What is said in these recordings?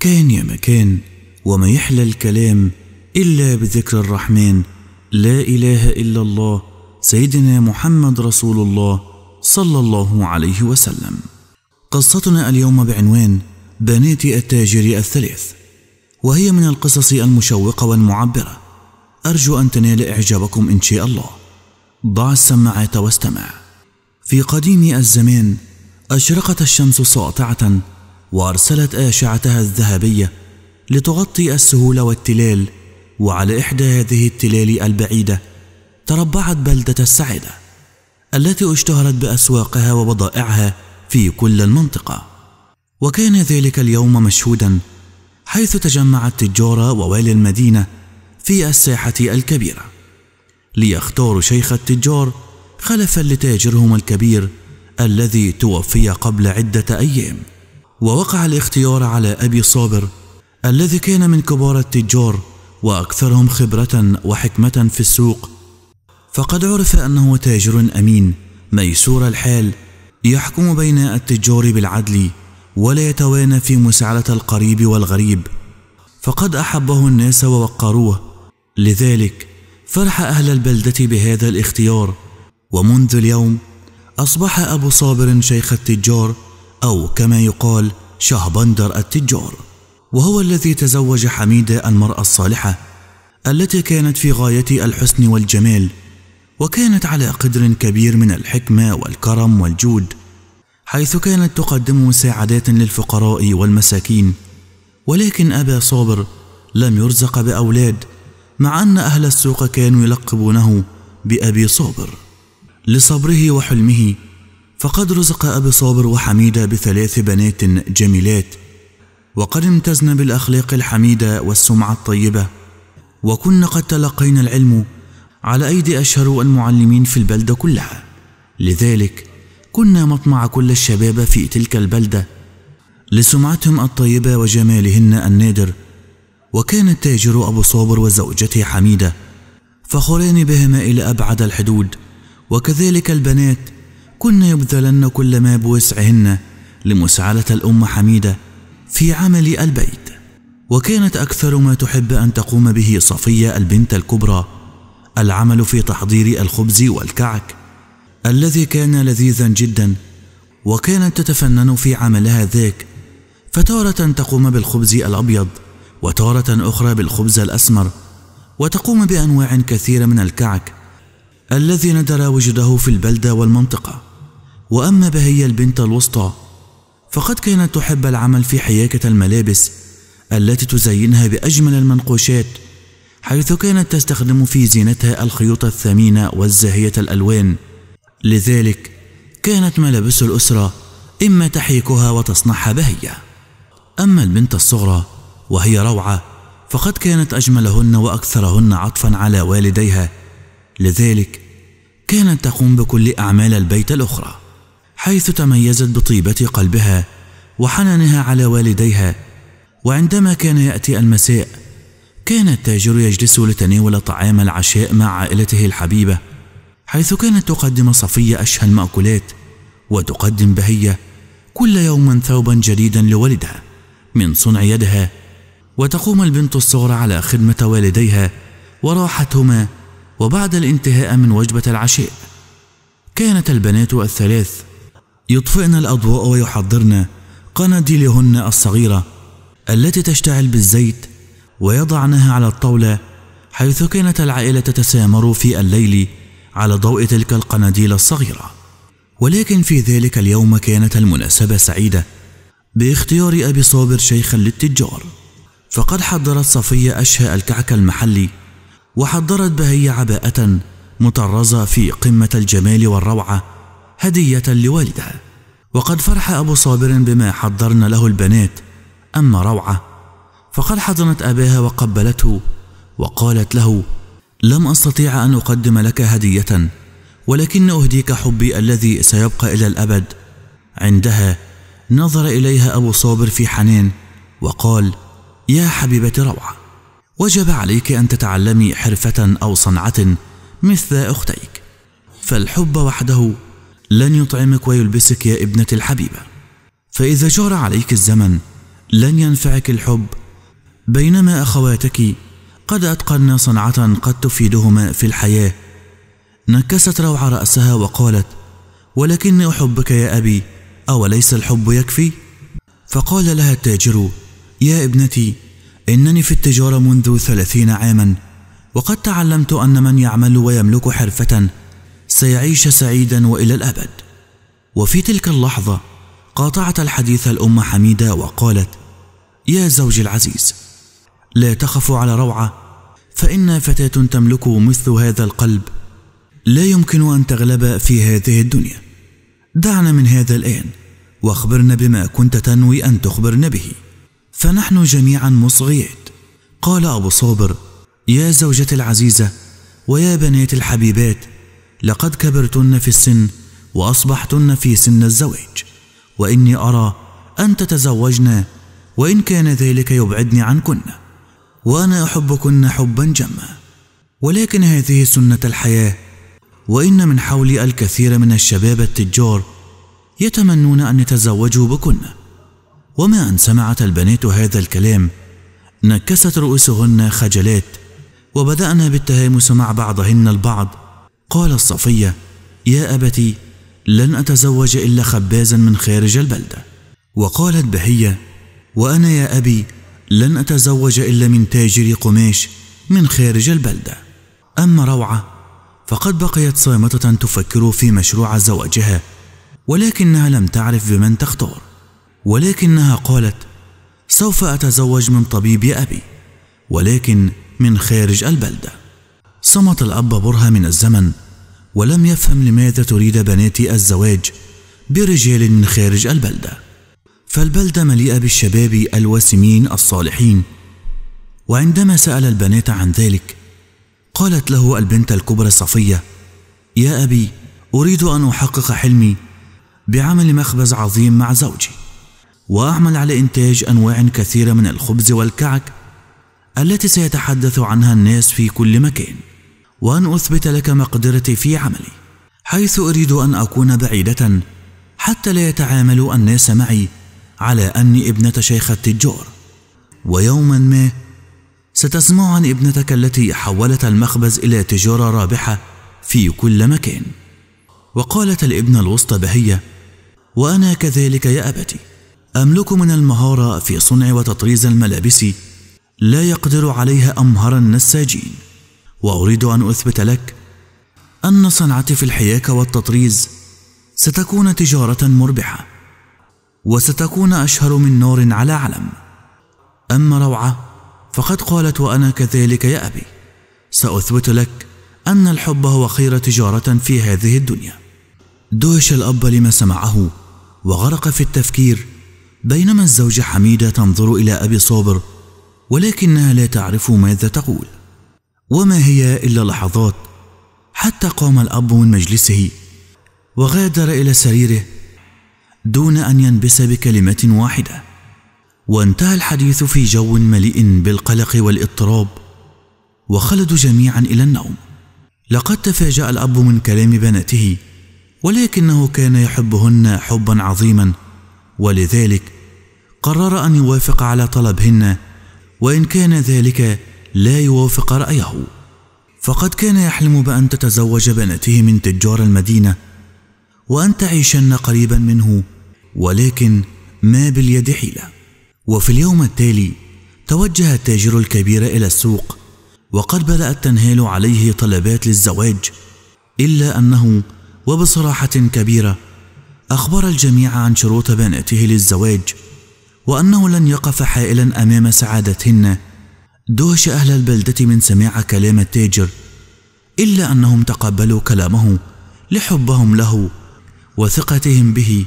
كان يا مكان وما يحلى الكلام إلا بذكر الرحمن لا إله إلا الله سيدنا محمد رسول الله صلى الله عليه وسلم قصتنا اليوم بعنوان بنات التاجر الثلاث وهي من القصص المشوقة والمعبرة أرجو أن تنال إعجابكم إن شاء الله ضع السماعات واستمع في قديم الزمان أشرقت الشمس ساطعة وأرسلت أشعتها الذهبية لتغطي السهول والتلال وعلى إحدى هذه التلال البعيدة تربعت بلدة السعيدة التي اشتهرت بأسواقها وبضائعها في كل المنطقة وكان ذلك اليوم مشهودا حيث تجمع التجار ووالي المدينة في الساحة الكبيرة ليختاروا شيخ التجار خلفا لتاجرهم الكبير الذي توفي قبل عدة أيام ووقع الاختيار على أبي صابر الذي كان من كبار التجار وأكثرهم خبرة وحكمة في السوق فقد عرف أنه تاجر أمين ميسور الحال يحكم بين التجار بالعدل ولا يتوانى في مساعدة القريب والغريب فقد أحبه الناس ووقروه لذلك فرح أهل البلدة بهذا الاختيار ومنذ اليوم أصبح أبو صابر شيخ التجار أو كما يقال شهبندر التجار وهو الذي تزوج حميدة المرأة الصالحة التي كانت في غاية الحسن والجمال وكانت على قدر كبير من الحكمة والكرم والجود حيث كانت تقدم مساعدات للفقراء والمساكين ولكن أبا صابر لم يرزق بأولاد مع أن أهل السوق كانوا يلقبونه بأبي صابر لصبره وحلمه فقد رزق أبي صابر وحميدة بثلاث بنات جميلات وقد امتزن بالأخلاق الحميدة والسمعة الطيبة وكنا قد تلقينا العلم على أيدي أشهر المعلمين في البلدة كلها لذلك كنا مطمع كل الشباب في تلك البلدة لسمعتهم الطيبة وجمالهن النادر وكان التاجر أبو صابر وزوجته حميدة فخوران بهما إلى أبعد الحدود وكذلك البنات كن يبذلن كل ما بوسعهن لمساعدة الأم حميدة في عمل البيت وكانت أكثر ما تحب أن تقوم به صفية البنت الكبرى العمل في تحضير الخبز والكعك الذي كان لذيذا جدا وكانت تتفنن في عملها ذاك فتارة تقوم بالخبز الأبيض وتارة أخرى بالخبز الأسمر وتقوم بأنواع كثيرة من الكعك الذي ندر وجده في البلدة والمنطقة وأما بهية البنت الوسطى فقد كانت تحب العمل في حياكة الملابس التي تزينها بأجمل المنقوشات حيث كانت تستخدم في زينتها الخيوط الثمينة والزاهية الألوان لذلك كانت ملابس الأسرة إما تحيكها وتصنعها بهية أما البنت الصغرى وهي روعة فقد كانت أجملهن وأكثرهن عطفا على والديها لذلك كانت تقوم بكل أعمال البيت الأخرى حيث تميزت بطيبه قلبها وحنانها على والديها وعندما كان ياتي المساء كان التاجر يجلس لتناول طعام العشاء مع عائلته الحبيبه حيث كانت تقدم صفيه اشهى الماكولات وتقدم بهيه كل يوم ثوبا جديدا لوالدها من صنع يدها وتقوم البنت الصغرى على خدمه والديها وراحتهما وبعد الانتهاء من وجبه العشاء كانت البنات الثلاث يطفئن الأضواء ويحضرن قناديلهن الصغيرة التي تشتعل بالزيت ويضعنها على الطاولة حيث كانت العائلة تتسامر في الليل على ضوء تلك القناديل الصغيرة ولكن في ذلك اليوم كانت المناسبة سعيدة باختيار أبي صابر شيخا للتجار فقد حضرت صفية أشهى الكعك المحلي وحضرت بهية عباءة مطرزة في قمة الجمال والروعة هدية لوالدها وقد فرح أبو صابر بما حضرن له البنات أما روعة فقد حضنت أباها وقبلته وقالت له لم أستطيع أن أقدم لك هدية ولكن أهديك حبي الذي سيبقى إلى الأبد عندها نظر إليها أبو صابر في حنان وقال يا حبيبة روعة وجب عليك أن تتعلمي حرفة أو صنعة مثل أختيك فالحب وحده لن يطعمك ويلبسك يا ابنة الحبيبة فإذا جار عليك الزمن لن ينفعك الحب بينما أخواتك قد أتقنا صنعة قد تفيدهما في الحياة نكست روعة رأسها وقالت ولكني أحبك يا أبي أوليس الحب يكفي؟ فقال لها التاجر يا ابنتي إنني في التجارة منذ ثلاثين عاما وقد تعلمت أن من يعمل ويملك حرفة سيعيش سعيدا والى الابد وفي تلك اللحظه قاطعت الحديث الام حميده وقالت يا زوجي العزيز لا تخف على روعه فان فتاه تملك مثل هذا القلب لا يمكن ان تغلب في هذه الدنيا دعنا من هذا الان واخبرنا بما كنت تنوي ان تخبرنا به فنحن جميعا مصغيات قال ابو صابر يا زوجتي العزيزه ويا بنات الحبيبات لقد كبرتن في السن واصبحتن في سن الزواج واني ارى ان تتزوجن وان كان ذلك يبعدني عنكن وانا احبكن حبا جما ولكن هذه سنه الحياه وان من حولي الكثير من الشباب التجار يتمنون ان يتزوجوا بكن وما ان سمعت البنات هذا الكلام نكست رؤوسهن خجلات وبدانا بالتهامس مع بعضهن البعض قالت صفية يا أبتي لن أتزوج إلا خبازا من خارج البلدة وقالت بهية وأنا يا أبي لن أتزوج إلا من تاجر قماش من خارج البلدة أما روعة فقد بقيت صامتة تفكر في مشروع زواجها ولكنها لم تعرف بمن تختار ولكنها قالت سوف أتزوج من طبيب أبي ولكن من خارج البلده صمت الأب برهة من الزمن ولم يفهم لماذا تريد بناتي الزواج برجال من خارج البلدة فالبلدة مليئة بالشباب الواسمين الصالحين وعندما سأل البنات عن ذلك قالت له البنت الكبرى صفية يا أبي أريد أن أحقق حلمي بعمل مخبز عظيم مع زوجي وأعمل على إنتاج أنواع كثيرة من الخبز والكعك التي سيتحدث عنها الناس في كل مكان وأن أثبت لك مقدرتي في عملي حيث أريد أن أكون بعيدة حتى لا يتعامل الناس معي على أني ابنة شيخ التجار ويوما ما ستسمع عن ابنتك التي حولت المخبز إلى تجارة رابحة في كل مكان وقالت الابنة الوسطى بهية وأنا كذلك يا أبتي أملك من المهارة في صنع وتطريز الملابس لا يقدر عليها أمهر النساجين وأريد أن أثبت لك أن صنعتي في الحياكة والتطريز ستكون تجارة مربحة وستكون أشهر من نور على علم أما روعة فقد قالت وأنا كذلك يا أبي سأثبت لك أن الحب هو خير تجارة في هذه الدنيا دهش الأب لما سمعه وغرق في التفكير بينما الزوجة حميدة تنظر إلى أبي صابر ولكنها لا تعرف ماذا تقول وما هي إلا لحظات حتى قام الأب من مجلسه وغادر إلى سريره دون أن ينبس بكلمة واحدة وانتهى الحديث في جو مليء بالقلق والاضطراب وخلدوا جميعا إلى النوم لقد تفاجأ الأب من كلام بناته ولكنه كان يحبهن حبا عظيما ولذلك قرر أن يوافق على طلبهن وإن كان ذلك لا يوافق رأيه فقد كان يحلم بأن تتزوج بناته من تجار المدينة وأن تعيشن قريبا منه ولكن ما باليد حيلة وفي اليوم التالي توجه التاجر الكبير إلى السوق وقد بدأت تنهال عليه طلبات للزواج إلا أنه وبصراحة كبيرة أخبر الجميع عن شروط بناته للزواج وأنه لن يقف حائلا أمام سعادتهن دهش أهل البلدة من سماع كلام التاجر إلا أنهم تقبلوا كلامه لحبهم له وثقتهم به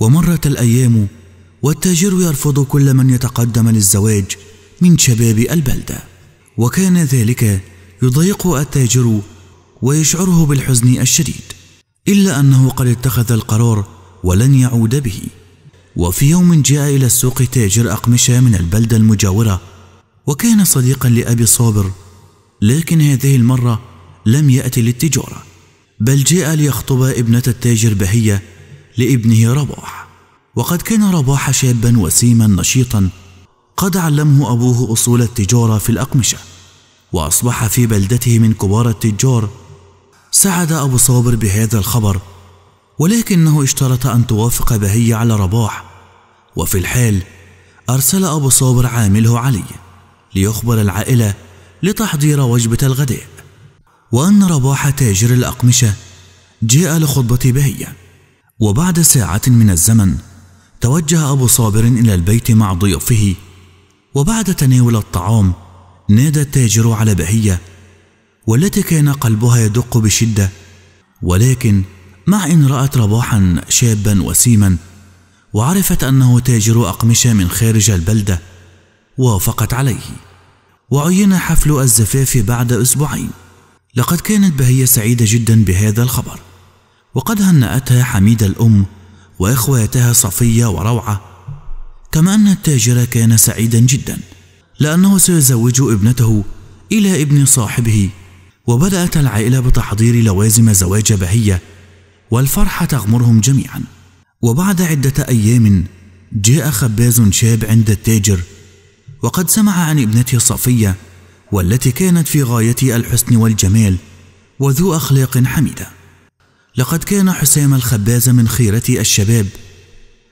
ومرت الأيام والتاجر يرفض كل من يتقدم للزواج من شباب البلدة وكان ذلك يضيق التاجر ويشعره بالحزن الشديد إلا أنه قد اتخذ القرار ولن يعود به وفي يوم جاء إلى السوق تاجر أقمشة من البلدة المجاورة وكان صديقا لأبي صابر لكن هذه المرة لم يأتي للتجارة بل جاء ليخطب ابنة التاجر بهية لابنه رباح وقد كان رباح شابا وسيما نشيطا قد علمه أبوه أصول التجارة في الأقمشة وأصبح في بلدته من كبار التجار سعد أبو صابر بهذا الخبر ولكنه اشترط أن توافق بهية على رباح وفي الحال أرسل أبو صابر عامله علي ليخبر العائلة لتحضير وجبة الغداء وأن رباح تاجر الأقمشة جاء لخطبة بهية وبعد ساعة من الزمن توجه أبو صابر إلى البيت مع ضيوفه وبعد تناول الطعام نادى التاجر على بهية والتي كان قلبها يدق بشدة ولكن مع إن رأت رباحا شابا وسيما وعرفت أنه تاجر أقمشة من خارج البلدة وافقت عليه وعين حفل الزفاف بعد أسبوعين لقد كانت بهية سعيدة جدا بهذا الخبر وقد هنأتها حميدة الأم وإخواتها صفية وروعة كما أن التاجر كان سعيدا جدا لأنه سيزوج ابنته إلى ابن صاحبه وبدأت العائلة بتحضير لوازم زواج بهية والفرحة تغمرهم جميعا وبعد عدة أيام جاء خباز شاب عند التاجر وقد سمع عن ابنته صفية والتي كانت في غاية الحسن والجمال وذو أخلاق حميدة لقد كان حسام الخباز من خيرة الشباب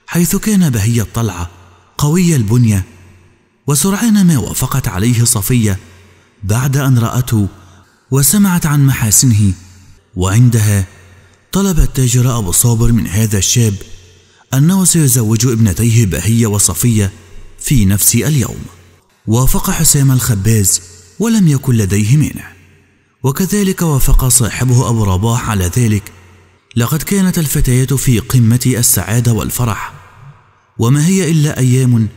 حيث كان بهي الطلعة قوي البنية وسرعان ما وافقت عليه صفية بعد أن رأته وسمعت عن محاسنه وعندها طلب التاجر أبو صابر من هذا الشاب أنه سيزوج ابنتيه بهية وصفية في نفس اليوم وافق حسام الخباز ولم يكن لديه مانع وكذلك وافق صاحبه أبو رباح على ذلك لقد كانت الفتيات في قمة السعادة والفرح وما هي إلا أيام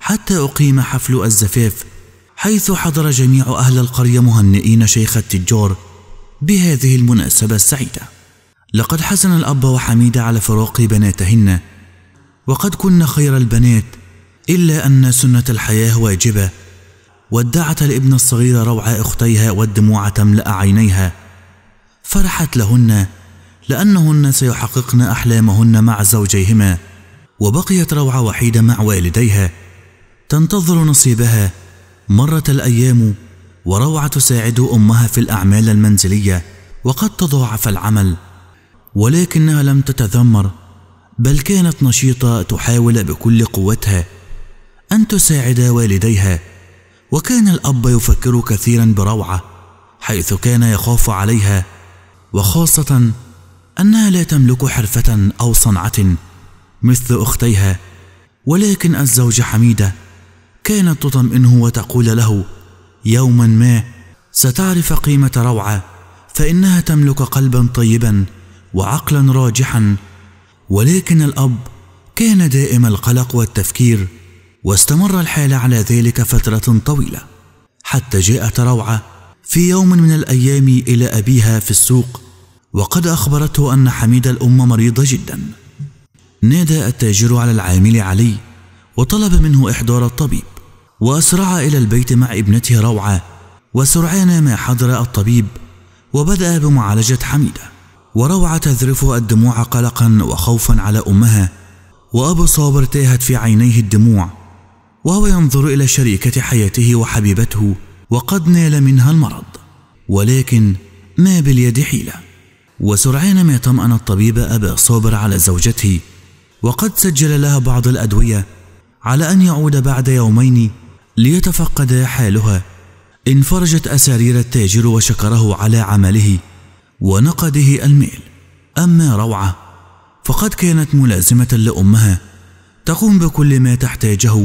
حتى أقيم حفل الزفاف حيث حضر جميع أهل القرية مهنئين شيخ التجار بهذه المناسبة السعيدة لقد حزن الأب وحميدة على فراق بناتهن وقد كن خير البنات إلا أن سنة الحياة واجبة ودعت الابن الصغير روع أختيها والدموع تملأ عينيها فرحت لهن لأنهن سيحققن أحلامهن مع زوجيهما وبقيت روعة وحيدة مع والديها تنتظر نصيبها مرت الأيام وروعة تساعد أمها في الأعمال المنزلية وقد تضاعف العمل ولكنها لم تتذمر بل كانت نشيطة تحاول بكل قوتها أن تساعد والديها وكان الأب يفكر كثيرا بروعة حيث كان يخاف عليها وخاصة أنها لا تملك حرفة أو صنعة مثل أختيها ولكن الزوجة حميدة كانت تطمئنه وتقول له يوما ما ستعرف قيمة روعة فإنها تملك قلبا طيبا وعقلا راجحا ولكن الأب كان دائم القلق والتفكير واستمر الحال على ذلك فترة طويلة حتى جاءت روعة في يوم من الأيام إلى أبيها في السوق وقد أخبرته أن حميد الأم مريضة جدا نادى التاجر على العامل علي وطلب منه إحضار الطبيب وأسرع إلى البيت مع ابنته روعة وسرعان ما حضر الطبيب وبدأ بمعالجة حميدة وروعة تذرف الدموع قلقا وخوفا على أمها وأبو صابر تاهت في عينيه الدموع وهو ينظر إلى شريكة حياته وحبيبته وقد نال منها المرض ولكن ما باليد حيلة وسرعان ما طمأن الطبيب أبا صابر على زوجته وقد سجل لها بعض الأدوية على أن يعود بعد يومين ليتفقد حالها انفرجت أسارير التاجر وشكره على عمله ونقده الميل أما روعة فقد كانت ملازمة لأمها تقوم بكل ما تحتاجه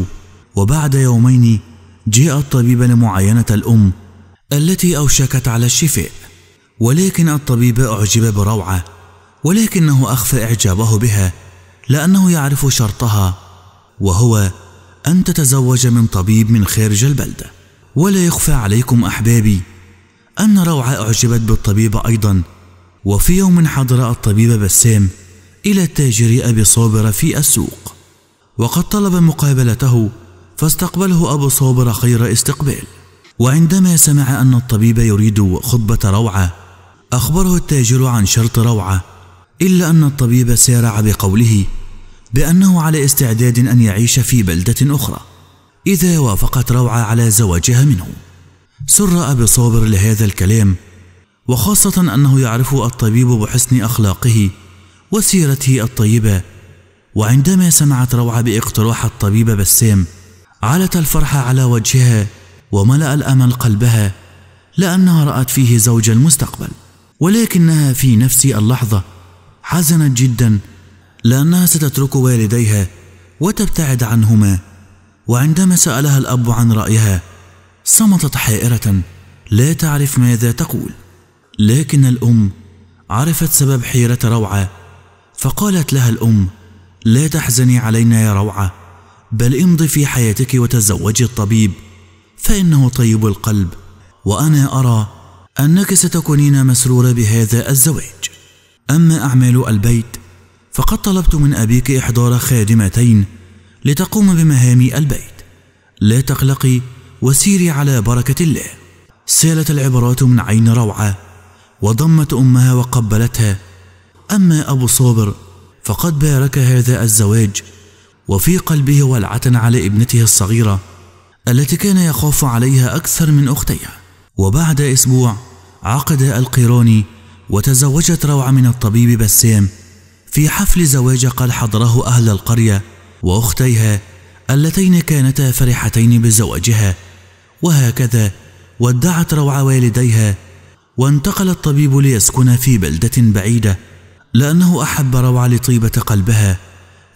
وبعد يومين جاء الطبيب لمعاينة الأم التي أوشكت على الشفاء ولكن الطبيب أعجب بروعة ولكنه أخفى إعجابه بها لأنه يعرف شرطها وهو أن تتزوج من طبيب من خارج البلدة ولا يخفى عليكم أحبابي أن روعة أعجبت بالطبيب أيضا وفي يوم حضر الطبيب بسام إلى التاجر أبي صابر في السوق وقد طلب مقابلته فاستقبله أبو صابر خير استقبال وعندما سمع أن الطبيب يريد خطبة روعة أخبره التاجر عن شرط روعة إلا أن الطبيب سارع بقوله بأنه على استعداد أن يعيش في بلدة أخرى إذا وافقت روعة على زواجها منه سر أبي صابر لهذا الكلام وخاصة أنه يعرف الطبيب بحسن أخلاقه وسيرته الطيبة وعندما سمعت روعة باقتراح الطبيب بسام علت الفرحة على وجهها وملأ الأمل قلبها لأنها رأت فيه زوج المستقبل ولكنها في نفس اللحظة حزنت جدا لأنها ستترك والديها وتبتعد عنهما وعندما سألها الأب عن رأيها صمتت حائرة لا تعرف ماذا تقول لكن الأم عرفت سبب حيرة روعة فقالت لها الأم لا تحزني علينا يا روعة بل امضي في حياتك وتزوجي الطبيب فإنه طيب القلب وأنا أرى أنك ستكونين مسرورة بهذا الزواج أما أعمال البيت فقد طلبت من أبيك إحضار خادمتين لتقوم بمهام البيت لا تقلقي وسيري على بركة الله سالت العبرات من عين روعة وضمت أمها وقبلتها أما أبو صابر فقد بارك هذا الزواج وفي قلبه ولعة على ابنته الصغيرة التي كان يخاف عليها أكثر من أختيها وبعد أسبوع عقد القيراني وتزوجت روعة من الطبيب بسام في حفل زواج قد حضره أهل القرية وأختيها اللتين كانتا فرحتين بزواجها وهكذا ودعت روعة والديها وانتقل الطبيب ليسكن في بلدة بعيدة لأنه أحب روعة لطيبة قلبها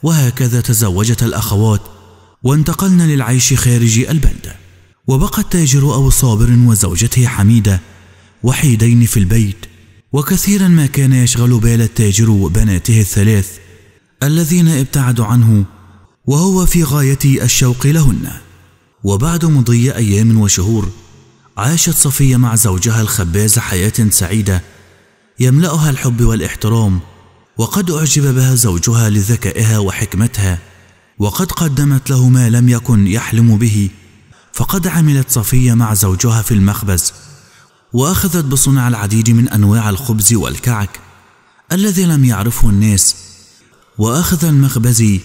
وهكذا تزوجت الأخوات وانتقلن للعيش خارج البلدة وبقى التاجر أبو صابر وزوجته حميدة وحيدين في البيت وكثيرا ما كان يشغل بال التاجر وبناته الثلاث الذين ابتعدوا عنه وهو في غاية الشوق لهن وبعد مضي أيام وشهور عاشت صفية مع زوجها الخباز حياة سعيدة يملأها الحب والاحترام وقد أعجب بها زوجها لذكائها وحكمتها وقد قدمت له ما لم يكن يحلم به فقد عملت صفية مع زوجها في المخبز وأخذت بصنع العديد من أنواع الخبز والكعك الذي لم يعرفه الناس وأخذ المخبزي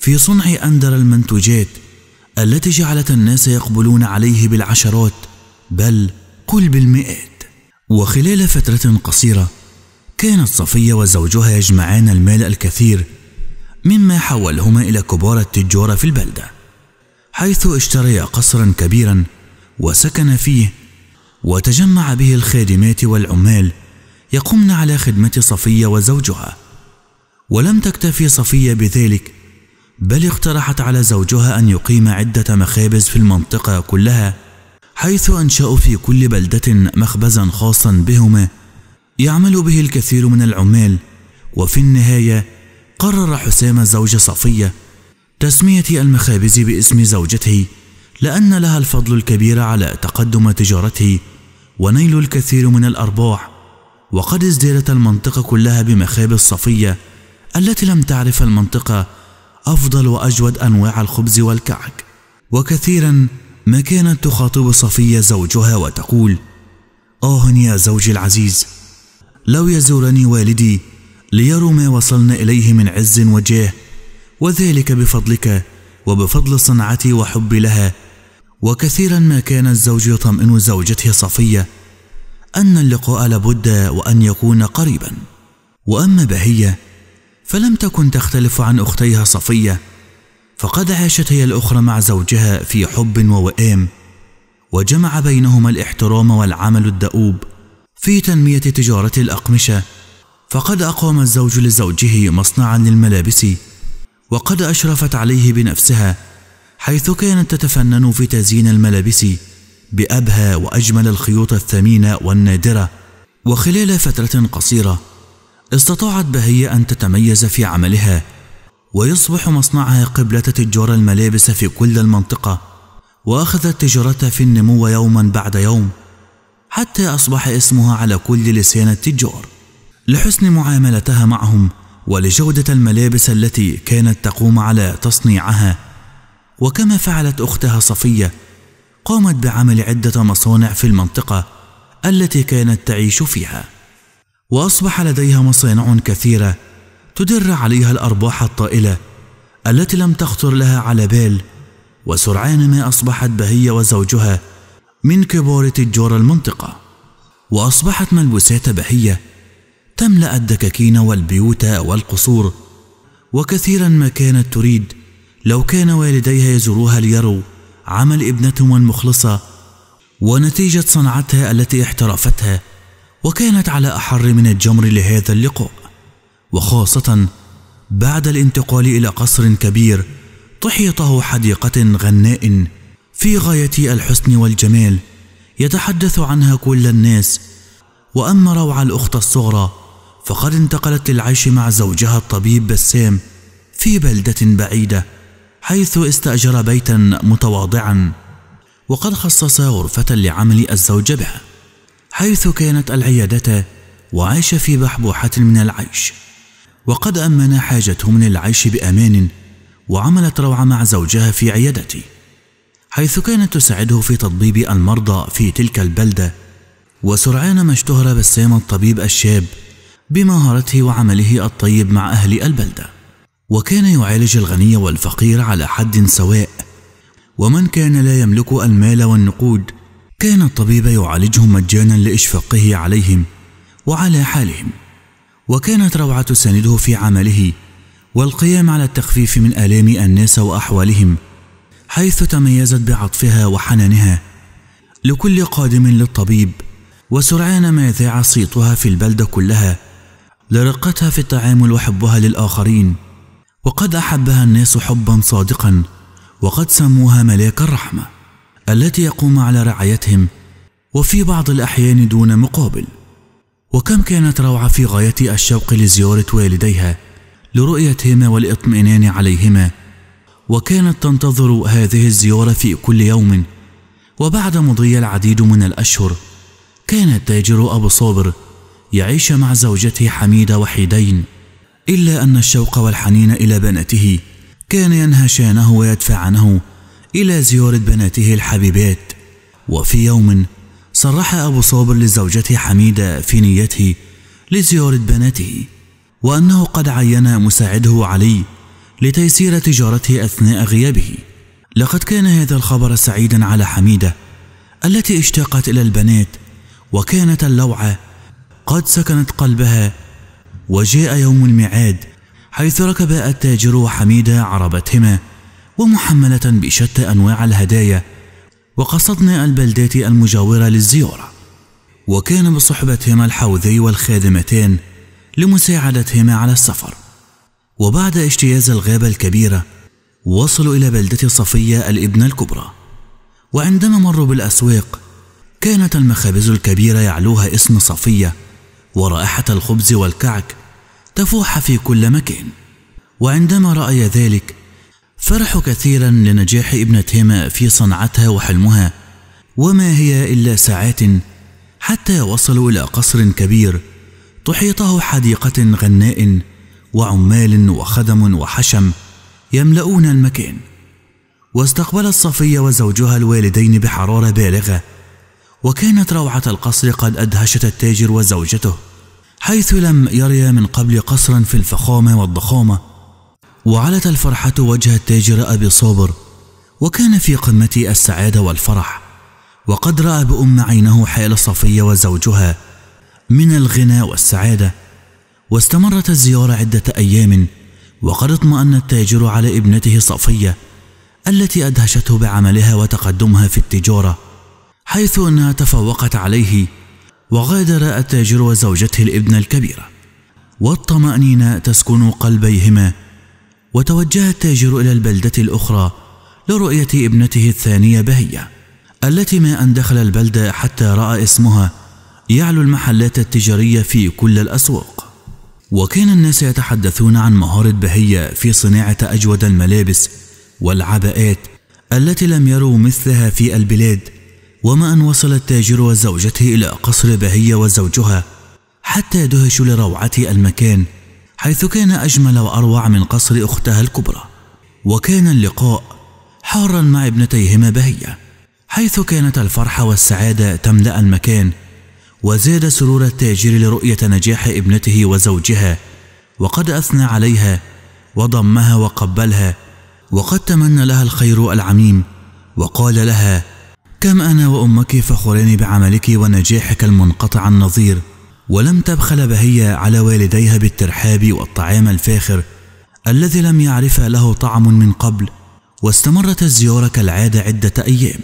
في صنع أندر المنتوجات التي جعلت الناس يقبلون عليه بالعشرات بل قل بالمئات وخلال فترة قصيرة كانت صفية وزوجها يجمعان المال الكثير مما حولهما إلى كبار التجار في البلدة حيث اشتريا قصرا كبيرا وسكن فيه وتجمع به الخادمات والعمال يقمن على خدمة صفية وزوجها ولم تكتفي صفية بذلك بل اقترحت على زوجها أن يقيم عدة مخابز في المنطقة كلها حيث أنشأوا في كل بلدة مخبزا خاصا بهما يعمل به الكثير من العمال وفي النهاية قرر حسام زوج صفية تسمية المخابز باسم زوجته لأن لها الفضل الكبير على تقدم تجارته ونيل الكثير من الأرباح وقد ازدادت المنطقة كلها بمخابز صفية التي لم تعرف المنطقة أفضل وأجود أنواع الخبز والكعك وكثيرا ما كانت تخاطب صفية زوجها وتقول آه يا زوجي العزيز لو يزورني والدي ليروا ما وصلنا إليه من عز وجاه وذلك بفضلك وبفضل صنعتي وحبي لها وكثيرا ما كان الزوج يطمئن زوجته صفية أن اللقاء لابد وأن يكون قريبا وأما بهية فلم تكن تختلف عن أختيها صفية فقد عاشت هي الأخرى مع زوجها في حب ووئام وجمع بينهما الاحترام والعمل الدؤوب في تنمية تجارة الأقمشة فقد أقام الزوج لزوجه مصنعا للملابس وقد أشرفت عليه بنفسها حيث كانت تتفنن في تزيين الملابس بأبهى وأجمل الخيوط الثمينة والنادرة وخلال فترة قصيرة استطاعت بهية أن تتميز في عملها ويصبح مصنعها قبلة تجار الملابس في كل المنطقة وأخذت تجارتها في النمو يوما بعد يوم حتى أصبح اسمها على كل لسان التجار لحسن معاملتها معهم ولجودة الملابس التي كانت تقوم على تصنيعها وكما فعلت أختها صفية قامت بعمل عدة مصانع في المنطقة التي كانت تعيش فيها وأصبح لديها مصانع كثيرة تدر عليها الأرباح الطائلة التي لم تخطر لها على بال وسرعان ما أصبحت بهي وزوجها من كبار تجار المنطقة وأصبحت ملبوسات بهية تملأ الدكاكين والبيوت والقصور وكثيرا ما كانت تريد لو كان والديها يزوروها ليروا عمل ابنتهم المخلصة ونتيجة صنعتها التي احترفتها وكانت على أحر من الجمر لهذا اللقاء وخاصة بعد الانتقال إلى قصر كبير تحيطه حديقة غناء في غاية الحسن والجمال يتحدث عنها كل الناس وأما روعة الأخت الصغرى فقد انتقلت للعيش مع زوجها الطبيب بسام في بلدة بعيدة حيث استأجر بيتا متواضعا وقد خصص غرفة لعمل الزوج بها حيث كانت العيادة وعاش في بحبوحة من العيش وقد أمن حاجته من العيش بأمان وعملت روعة مع زوجها في عيادته حيث كانت تساعده في تطبيب المرضى في تلك البلدة وسرعان ما اشتهر بسام الطبيب الشاب بمهارته وعمله الطيب مع أهل البلدة وكان يعالج الغني والفقير على حد سواء ومن كان لا يملك المال والنقود كان الطبيب يعالجهم مجانا لإشفاقه عليهم وعلى حالهم وكانت روعة تسانده في عمله والقيام على التخفيف من آلام الناس وأحوالهم حيث تميزت بعطفها وحنانها لكل قادم للطبيب وسرعان ما ذاع صيتها في البلدة كلها لرقتها في التعامل وحبها للآخرين وقد أحبها الناس حبا صادقا وقد سموها ملاك الرحمة التي يقوم على رعايتهم وفي بعض الأحيان دون مقابل وكم كانت روعة في غاية الشوق لزيارة والديها لرؤيتهما والاطمئنان عليهما وكانت تنتظر هذه الزيارة في كل يوم وبعد مضي العديد من الأشهر كان التاجر أبو صابر يعيش مع زوجته حميدة وحيدين إلا أن الشوق والحنين إلى بناته كان ينهشانه ويدفعانه إلى زيارة بناته الحبيبات وفي يوم صرح أبو صابر لزوجته حميدة في نيته لزيارة بناته وأنه قد عين مساعده علي لتيسير تجارته أثناء غيابه لقد كان هذا الخبر سعيدا على حميدة التي اشتاقت إلى البنات وكانت اللوعة قد سكنت قلبها وجاء يوم الميعاد حيث ركب التاجر وحميدة عربتهما ومحملة بشتى أنواع الهدايا وقصدنا البلدات المجاورة للزيارة وكان بصحبتهما الحوذي والخادمتان لمساعدتهما على السفر وبعد اجتياز الغابة الكبيرة وصلوا إلى بلدة صفية الإبنة الكبرى وعندما مروا بالأسواق كانت المخابز الكبيرة يعلوها اسم صفية ورائحة الخبز والكعك تفوح في كل مكان وعندما رأي ذلك فرحوا كثيرا لنجاح ابنتهما في صنعتها وحلمها وما هي إلا ساعات حتى وصلوا إلى قصر كبير تحيطه حديقة غناء وعمال وخدم وحشم يملؤون المكان واستقبلت صفية وزوجها الوالدين بحرارة بالغة وكانت روعة القصر قد أدهشت التاجر وزوجته حيث لم يريا من قبل قصرا في الفخامة والضخامة وعلت الفرحة وجه التاجر أبي صابر وكان في قمة السعادة والفرح وقد رأى بأم عينه حال صفية وزوجها من الغنى والسعادة واستمرت الزيارة عدة أيام وقد اطمأن التاجر على ابنته صفية التي أدهشته بعملها وتقدمها في التجارة حيث أنها تفوقت عليه وغادر التاجر وزوجته الابنة الكبيرة والطمأنينة تسكن قلبيهما وتوجه التاجر إلى البلدة الأخرى لرؤية ابنته الثانية بهية التي ما أن دخل البلدة حتى رأى اسمها يعلو المحلات التجارية في كل الأسواق وكان الناس يتحدثون عن مهارة بهية في صناعة أجود الملابس والعباءات التي لم يروا مثلها في البلاد وما أن وصل التاجر وزوجته إلى قصر بهية وزوجها حتى دهشوا لروعة المكان حيث كان أجمل وأروع من قصر أختها الكبرى وكان اللقاء حارا مع ابنتيهما بهية حيث كانت الفرحة والسعادة تملأ المكان وزاد سرور التاجر لرؤية نجاح ابنته وزوجها وقد أثنى عليها وضمها وقبلها وقد تمنى لها الخير العميم وقال لها كم أنا وأمك فخورين بعملك ونجاحك المنقطع النظير ولم تبخل بهية على والديها بالترحاب والطعام الفاخر الذي لم يعرف له طعم من قبل واستمرت الزيارة كالعادة عدة أيام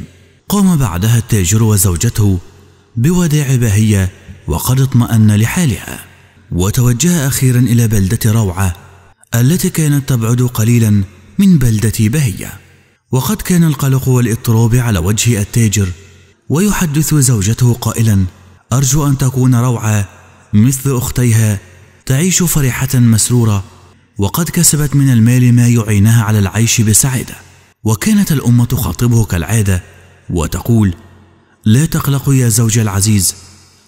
قام بعدها التاجر وزوجته بوداع بهية وقد اطمأن لحالها وتوجه أخيرا إلى بلدة روعة التي كانت تبعد قليلا من بلدة بهية وقد كان القلق والاضطراب على وجه التاجر ويحدث زوجته قائلا أرجو أن تكون روعة مثل أختيها تعيش فرحة مسرورة وقد كسبت من المال ما يعينها على العيش بسعادة وكانت الأم تخاطبه كالعادة وتقول لا تقلقوا يا زوجي العزيز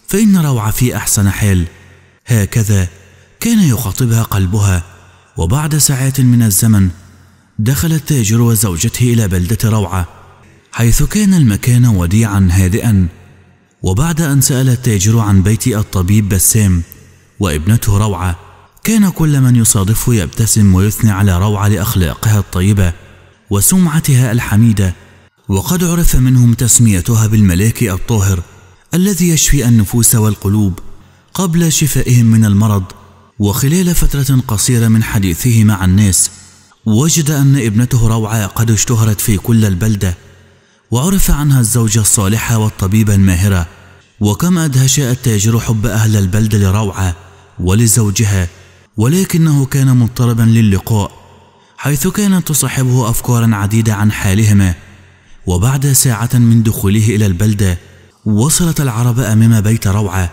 فإن في أحسن حال هكذا كان يخاطبها قلبها وبعد ساعات من الزمن دخل التاجر وزوجته إلى بلدة روعة حيث كان المكان وديعا هادئا وبعد أن سأل التاجر عن بيت الطبيب بسام وابنته روعة كان كل من يصادفه يبتسم ويثني على روعة لأخلاقها الطيبة وسمعتها الحميدة وقد عرف منهم تسميتها بالملاك الطاهر الذي يشفي النفوس والقلوب قبل شفائهم من المرض وخلال فترة قصيرة من حديثه مع الناس وجد أن ابنته روعة قد اشتهرت في كل البلدة وعرف عنها الزوجة الصالحة والطبيبة الماهرة وكم أدهش التاجر حب أهل البلدة لروعة ولزوجها ولكنه كان مضطربا للقاء حيث كانت تصاحبه أفكارا عديدة عن حالهما وبعد ساعة من دخوله إلى البلدة وصلت العرب أمام بيت روعة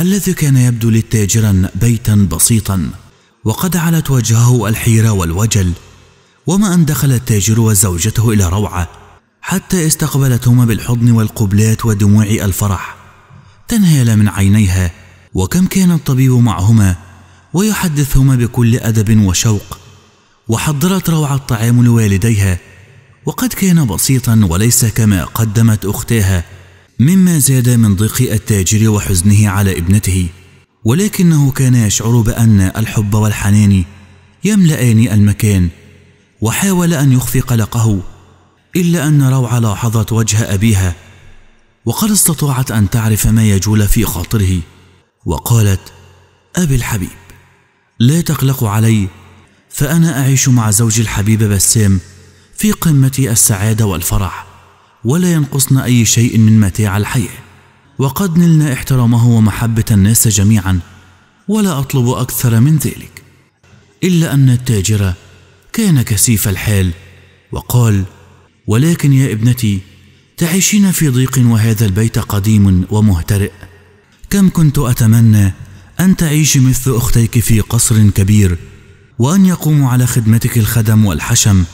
الذي كان يبدو للتاجرا بيتا بسيطا وقد علت وجهه الحيرة والوجل وما أن دخل التاجر وزوجته إلى روعة حتى استقبلتهما بالحضن والقبلات ودموع الفرح تنهال من عينيها وكم كان الطبيب معهما ويحدثهما بكل أدب وشوق وحضرت روعة طعام لوالديها وقد كان بسيطا وليس كما قدمت أختها مما زاد من ضيق التاجر وحزنه على ابنته ولكنه كان يشعر بأن الحب والحنان يملأان المكان وحاول أن يخفي قلقه إلا أن روعة لاحظت وجه أبيها وقد استطاعت أن تعرف ما يجول في خاطره وقالت أبي الحبيب لا تقلق علي فأنا أعيش مع زوجي الحبيب بسام في قمة السعادة والفرح ولا ينقصنا أي شيء من متاع الحياة وقد نلنا احترامه ومحبة الناس جميعا ولا أطلب أكثر من ذلك إلا أن التاجر كان كسيف الحال وقال ولكن يا ابنتي تعيشين في ضيق وهذا البيت قديم ومهترئ كم كنت أتمنى أن تعيشي مثل أختيك في قصر كبير وأن يقوم على خدمتك الخدم والحشم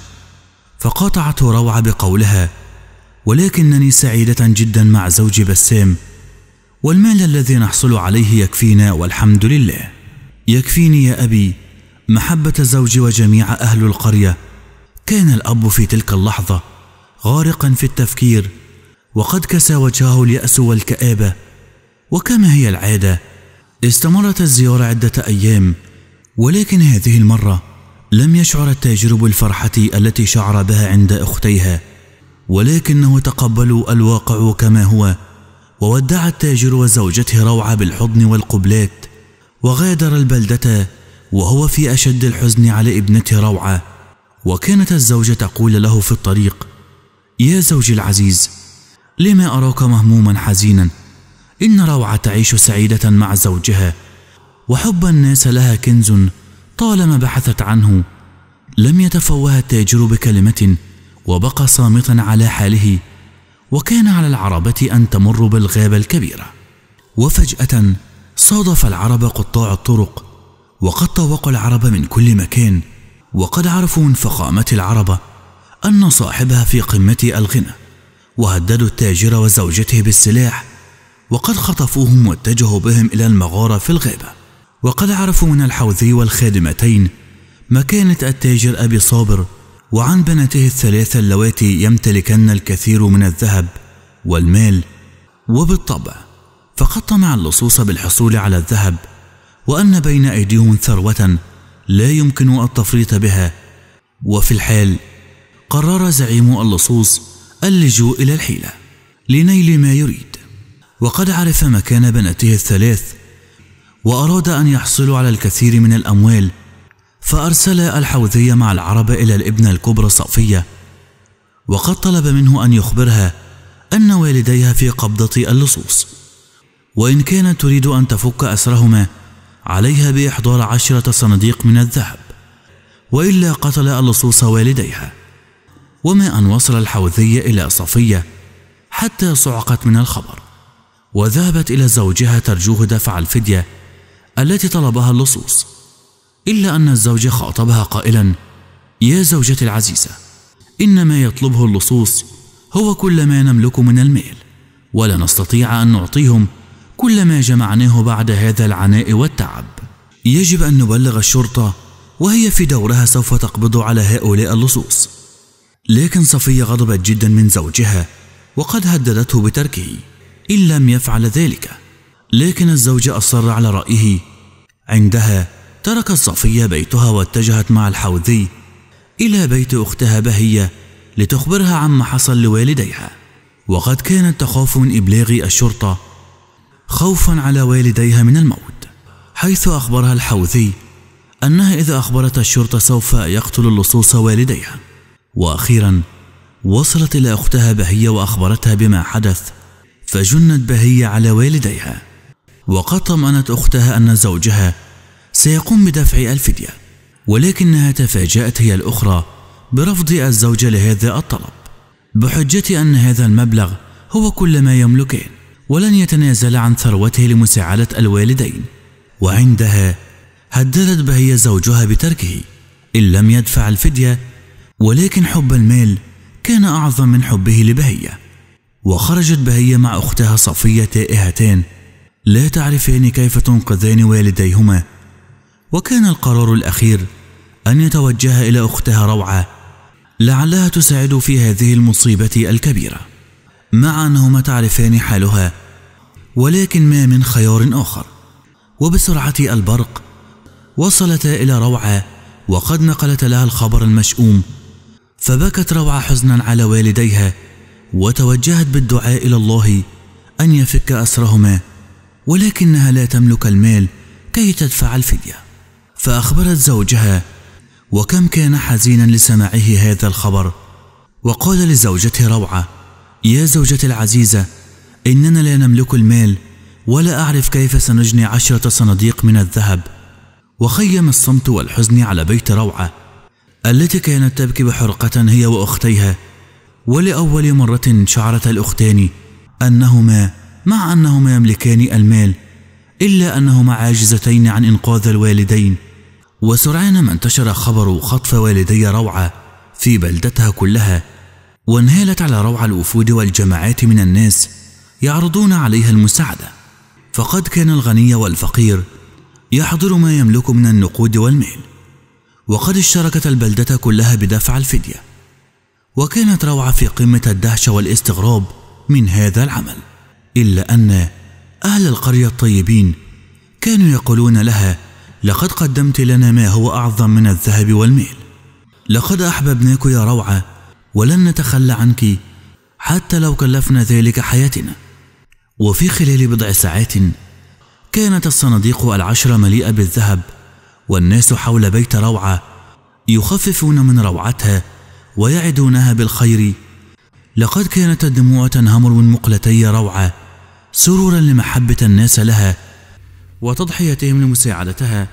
فقاطعته روعة بقولها ولكنني سعيدة جدا مع زوجي بسام والمال الذي نحصل عليه يكفينا والحمد لله يكفيني يا أبي محبة زوجي وجميع أهل القرية كان الأب في تلك اللحظة غارقا في التفكير وقد كسى وجهه اليأس والكآبة وكما هي العادة استمرت الزيارة عدة أيام ولكن هذه المرة لم يشعر التاجر بالفرحة التي شعر بها عند أختيها ولكنه تقبل الواقع كما هو وودع التاجر وزوجته روعة بالحضن والقبلات وغادر البلدة وهو في أشد الحزن على ابنته روعة وكانت الزوجة تقول له في الطريق يا زوجي العزيز لما أراك مهموما حزينا إن روعة تعيش سعيدة مع زوجها وحب الناس لها كنز طالما بحثت عنه لم يتفوه التاجر بكلمة وبقى صامتا على حاله وكان على العربة أن تمر بالغابة الكبيرة وفجأة صادف العرب قطاع الطرق وقد طوقوا العرب من كل مكان وقد عرفوا من فخامة العربة أن صاحبها في قمة الغنى وهددوا التاجر وزوجته بالسلاح وقد خطفوهم واتجهوا بهم إلى المغارة في الغابة وقد عرفوا من الحوذي والخادمتين مكانة التاجر أبي صابر وعن بناته الثلاثة اللواتي يمتلكن الكثير من الذهب والمال وبالطبع فقد طمع اللصوص بالحصول على الذهب وأن بين أيديهم ثروة لا يمكن التفريط بها وفي الحال قرر زعيم اللصوص اللجوء إلى الحيلة لنيل ما يريد وقد عرف مكان بناته الثلاث وأراد أن يحصلوا على الكثير من الأموال فأرسل الحوذية مع العرب إلى الابنة الكبرى صفية وقد طلب منه أن يخبرها أن والديها في قبضة اللصوص وإن كانت تريد أن تفك أسرهما عليها بإحضار عشرة صناديق من الذهب وإلا قتل اللصوص والديها وما أن وصل الحوذية إلى صفية حتى صعقت من الخبر وذهبت إلى زوجها ترجوه دفع الفدية التي طلبها اللصوص إلا أن الزوج خاطبها قائلا يا زوجتي العزيزة إن ما يطلبه اللصوص هو كل ما نملك من المال ولا نستطيع أن نعطيهم كل ما جمعناه بعد هذا العناء والتعب يجب أن نبلغ الشرطة وهي في دورها سوف تقبض على هؤلاء اللصوص لكن صفية غضبت جدا من زوجها وقد هددته بتركه إن لم يفعل ذلك لكن الزوج أصر على رأيه عندها تركت صفية بيتها واتجهت مع الحوذي إلى بيت أختها بهية لتخبرها عما حصل لوالديها وقد كانت تخاف من إبلاغ الشرطة خوفا على والديها من الموت حيث أخبرها الحوذي أنها إذا أخبرت الشرطة سوف يقتل اللصوص والديها وأخيرا وصلت إلى أختها بهية وأخبرتها بما حدث فجنت بهية على والديها وقد طمأنت أختها أن زوجها سيقوم بدفع الفدية ولكنها تفاجأت هي الأخرى برفض الزوجة لهذا الطلب بحجة أن هذا المبلغ هو كل ما يملكان ولن يتنازل عن ثروته لمساعدة الوالدين وعندها هددت بهي زوجها بتركه إن لم يدفع الفدية ولكن حب المال كان أعظم من حبه لبهية وخرجت بهية مع أختها صفية تائهتان لا تعرفان كيف تنقذان والديهما وكان القرار الأخير أن يتوجه إلى أختها روعة لعلها تساعد في هذه المصيبة الكبيرة مع أنهما تعرفان حالها ولكن ما من خيار آخر وبسرعة البرق وصلتا إلى روعة وقد نقلت لها الخبر المشؤوم فبكت روعة حزنا على والديها وتوجهت بالدعاء إلى الله أن يفك أسرهما ولكنها لا تملك المال كي تدفع الفدية فأخبرت زوجها وكم كان حزينا لسماعه هذا الخبر وقال لزوجته روعة يا زوجتي العزيزة إننا لا نملك المال ولا أعرف كيف سنجني عشرة صناديق من الذهب وخيم الصمت والحزن على بيت روعة التي كانت تبكي بحرقة هي وأختيها ولأول مرة شعرت الأختان أنهما مع أنهما يملكان المال إلا أنهما عاجزتين عن إنقاذ الوالدين وسرعان ما انتشر خبر خطف والدي روعة في بلدتها كلها وانهالت على روعة الوفود والجماعات من الناس يعرضون عليها المساعدة فقد كان الغني والفقير يحضر ما يملك من النقود والمال وقد اشتركت البلدة كلها بدفع الفدية وكانت روعة في قمة الدهشة والاستغراب من هذا العمل إلا أن أهل القرية الطيبين كانوا يقولون لها لقد قدمت لنا ما هو أعظم من الذهب والميل لقد أحببناك يا روعة ولن نتخلى عنك حتى لو كلفنا ذلك حياتنا وفي خلال بضع ساعات كانت الصناديق العشرة مليئة بالذهب والناس حول بيت روعة يخففون من روعتها ويعدونها بالخير لقد كانت الدموع تنهمر من مقلتي روعة سرورا لمحبة الناس لها وتضحيتهم لمساعدتها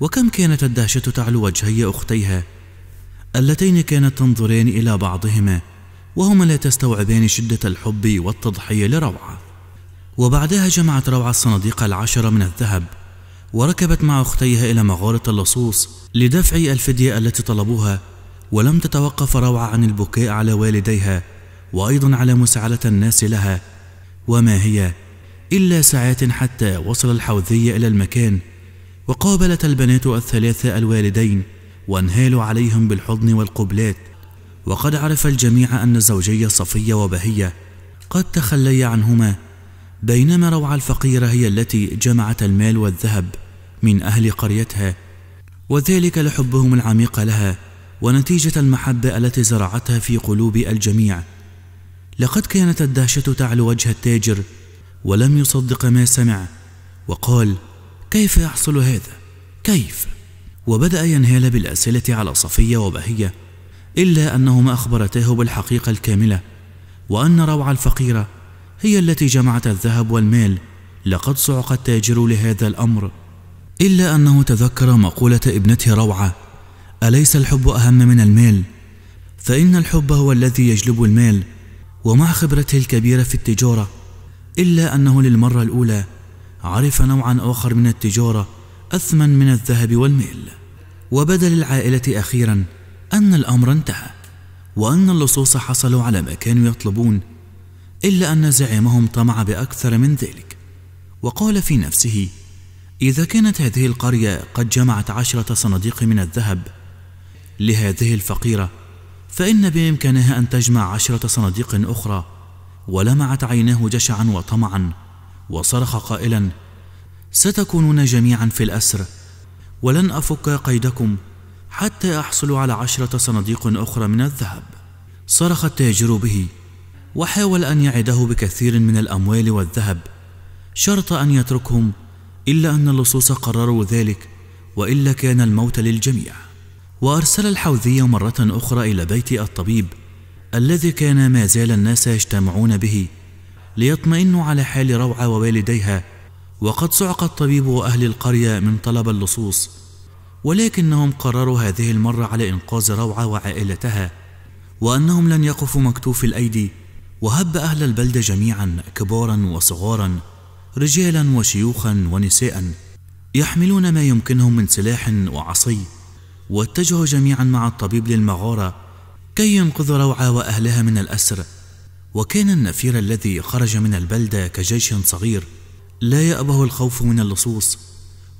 وكم كانت الدهشة تعلو وجهي أختيها اللتين كانت تنظران إلى بعضهما وهما لا تستوعبان شدة الحب والتضحية لروعة وبعدها جمعت روعة الصناديق العشرة من الذهب وركبت مع أختيها إلى مغارة اللصوص لدفع الفدية التي طلبوها ولم تتوقف روعة عن البكاء على والديها وأيضا على مساعدة الناس لها وما هي إلا ساعات حتى وصل الحوذي إلى المكان وقابلت البنات الثلاثة الوالدين وانهالوا عليهم بالحضن والقبلات وقد عرف الجميع أن الزوجية صفية وبهية قد تخلي عنهما بينما روعة الفقيرة هي التي جمعت المال والذهب من أهل قريتها وذلك لحبهم العميق لها ونتيجة المحبة التي زرعتها في قلوب الجميع لقد كانت الدهشة تعلو وجه التاجر ولم يصدق ما سمع وقال كيف يحصل هذا؟ كيف؟ وبدأ ينهال بالأسئلة على صفية وبهية إلا أنهما أخبرتاه بالحقيقة الكاملة وأن روعة الفقيرة هي التي جمعت الذهب والمال لقد صعق التاجر لهذا الأمر إلا أنه تذكر مقولة ابنته روعة أليس الحب أهم من المال؟ فإن الحب هو الذي يجلب المال ومع خبرته الكبيرة في التجارة إلا أنه للمرة الأولى عرف نوعا آخر من التجارة أثمن من الذهب والمال وبدا للعائلة أخيرا أن الأمر انتهى وأن اللصوص حصلوا على ما كانوا يطلبون إلا أن زعيمهم طمع بأكثر من ذلك وقال في نفسه إذا كانت هذه القرية قد جمعت عشرة صناديق من الذهب لهذه الفقيرة فإن بإمكانها أن تجمع عشرة صناديق أخرى ولمعت عيناه جشعا وطمعا وصرخ قائلا ستكونون جميعا في الأسر ولن أفك قيدكم حتى أحصل على عشرة صناديق أخرى من الذهب صرخ التاجر به وحاول أن يعده بكثير من الأموال والذهب شرط أن يتركهم إلا أن اللصوص قرروا ذلك وإلا كان الموت للجميع وأرسل الحوذي مرة أخرى إلى بيت الطبيب الذي كان ما زال الناس يجتمعون به ليطمئنوا على حال روعة ووالديها وقد صعق الطبيب وأهل القرية من طلب اللصوص ولكنهم قرروا هذه المرة على إنقاذ روعة وعائلتها وأنهم لن يقفوا مكتوف الأيدي وهب أهل البلدة جميعا كبارا وصغارا رجالا وشيوخا ونساء يحملون ما يمكنهم من سلاح وعصي واتجهوا جميعا مع الطبيب للمغارة كي ينقذوا روعة وأهلها من الأسر وكان النفير الذي خرج من البلدة كجيش صغير لا يأبه الخوف من اللصوص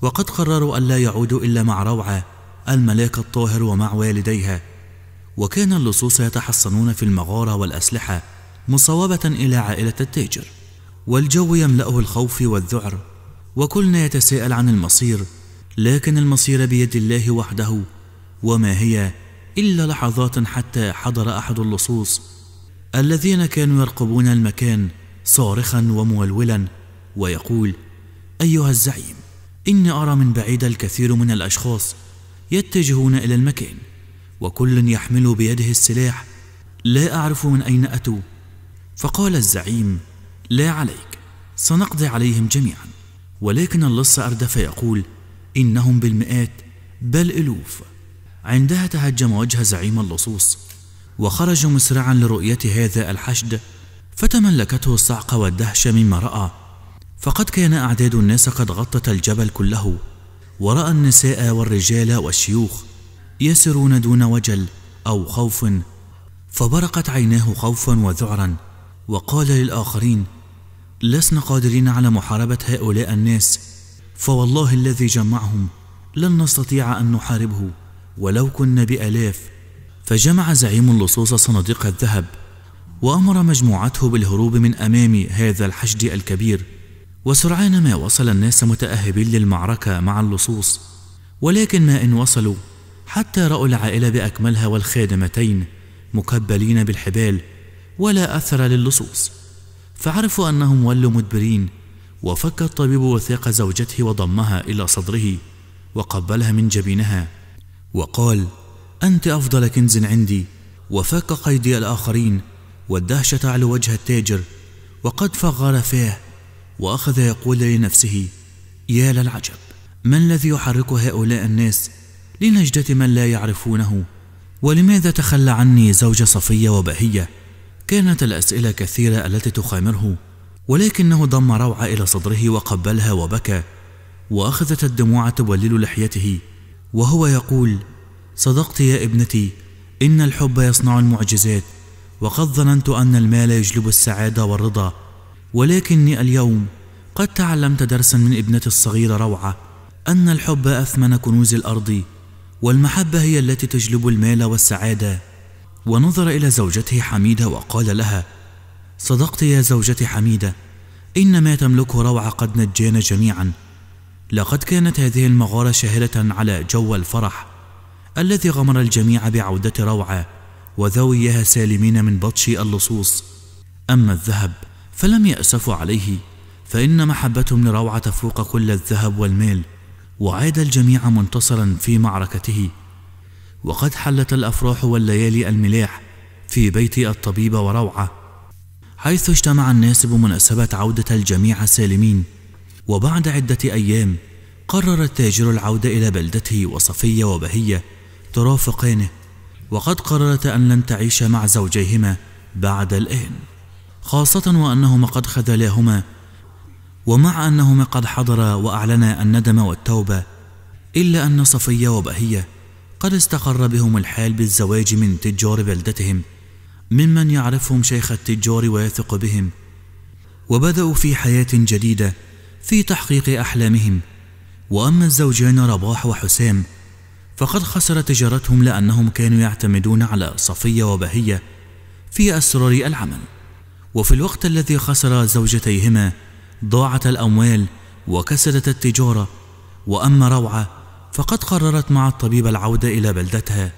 وقد قرروا ألا يعودوا إلا مع روعة الملاك الطاهر ومع والديها وكان اللصوص يتحصنون في المغارة والأسلحة مصوبة إلى عائلة التاجر والجو يملأه الخوف والذعر وكلنا يتساءل عن المصير لكن المصير بيد الله وحده وما هي إلا لحظات حتى حضر أحد اللصوص الذين كانوا يرقبون المكان صارخا ومولولا ويقول أيها الزعيم إني أرى من بعيد الكثير من الأشخاص يتجهون إلى المكان وكل يحمل بيده السلاح لا أعرف من أين أتوا فقال الزعيم لا عليك سنقضي عليهم جميعا ولكن اللص أردف يقول إنهم بالمئات بل ألوف عندها تهجم وجه زعيم اللصوص وخرج مسرعا لرؤية هذا الحشد فتملكته الصعقة والدهشة مما رأى فقد كان أعداد الناس قد غطت الجبل كله ورأى النساء والرجال والشيوخ يسرون دون وجل أو خوف فبرقت عيناه خوفا وذعرا وقال للآخرين لسنا قادرين على محاربة هؤلاء الناس فوالله الذي جمعهم لن نستطيع أن نحاربه ولو كنا بألاف فجمع زعيم اللصوص صناديق الذهب وأمر مجموعته بالهروب من أمام هذا الحشد الكبير وسرعان ما وصل الناس متأهبين للمعركة مع اللصوص ولكن ما إن وصلوا حتى رأوا العائلة بأكملها والخادمتين مكبلين بالحبال ولا أثر للصوص فعرفوا أنهم ولوا مدبرين وفك الطبيب وثاق زوجته وضمها إلى صدره وقبلها من جبينها وقال أنت أفضل كنز عندي وفك قيدي الآخرين والدهشة على وجه التاجر وقد فغر فيه وأخذ يقول لنفسه يا للعجب ما الذي يحرك هؤلاء الناس لنجدة من لا يعرفونه ولماذا تخلى عني زوج صفية وبهية كانت الأسئلة كثيرة التي تخامره ولكنه ضم روعة إلى صدره وقبلها وبكى وأخذت الدموع تبلل لحيته وهو يقول صدقت يا ابنتي إن الحب يصنع المعجزات وقد ظننت أن المال يجلب السعادة والرضا ولكني اليوم قد تعلمت درسا من ابنتي الصغيرة روعة أن الحب أثمن كنوز الأرض والمحبة هي التي تجلب المال والسعادة ونظر إلى زوجته حميدة وقال لها صدقت يا زوجتي حميدة إن ما تملكه روعة قد نجانا جميعاً لقد كانت هذه المغارة شاهدة على جو الفرح الذي غمر الجميع بعودة روعة وذويها سالمين من بطش اللصوص أما الذهب فلم يأسفوا عليه فإن محبتهم لروعة فوق كل الذهب والمال وعاد الجميع منتصرا في معركته وقد حلت الأفراح والليالي الملاح في بيت الطبيب وروعة حيث اجتمع الناس بمناسبة عودة الجميع سالمين وبعد عدة أيام قرر التاجر العودة إلى بلدته وصفية وبهية ترافقانه وقد قررت أن لن تعيش مع زوجيهما بعد الآن خاصة وأنهما قد خذلاهما ومع أنهما قد حضرا وأعلنا الندم والتوبة إلا أن صفية وبهية قد استقر بهم الحال بالزواج من تجار بلدتهم ممن يعرفهم شيخ التجار ويثق بهم وبدأوا في حياة جديدة في تحقيق أحلامهم وأما الزوجان رباح وحسام فقد خسر تجارتهم لأنهم كانوا يعتمدون على صفية وبهية في أسرار العمل وفي الوقت الذي خسر زوجتيهما ضاعت الأموال وكسدت التجارة وأما روعة فقد قررت مع الطبيب العودة إلى بلدتها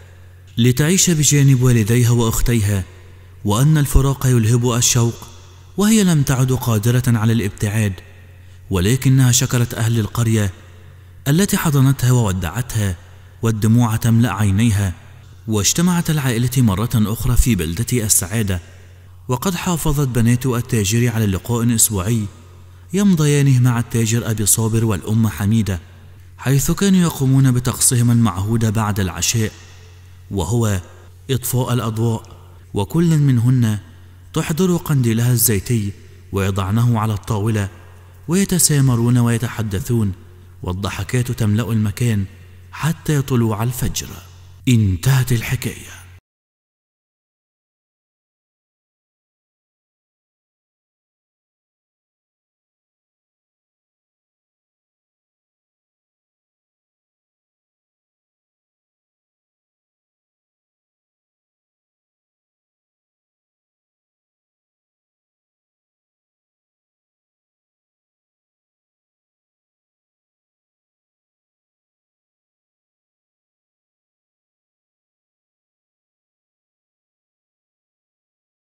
لتعيش بجانب والديها وأختيها وأن الفراق يلهب الشوق وهي لم تعد قادرة على الابتعاد ولكنها شكرت أهل القرية التي حضنتها وودعتها والدموع تملأ عينيها واجتمعت العائلة مرة أخرى في بلدة السعادة وقد حافظت بنات التاجر على لقاء أسبوعي يمضيانه مع التاجر أبي صابر والأم حميدة حيث كانوا يقومون بطقسهم المعهود بعد العشاء وهو إطفاء الأضواء وكل منهن تحضر قنديلها الزيتي ويضعنه على الطاولة ويتسامرون ويتحدثون والضحكات تملا المكان حتى طلوع الفجر انتهت الحكايه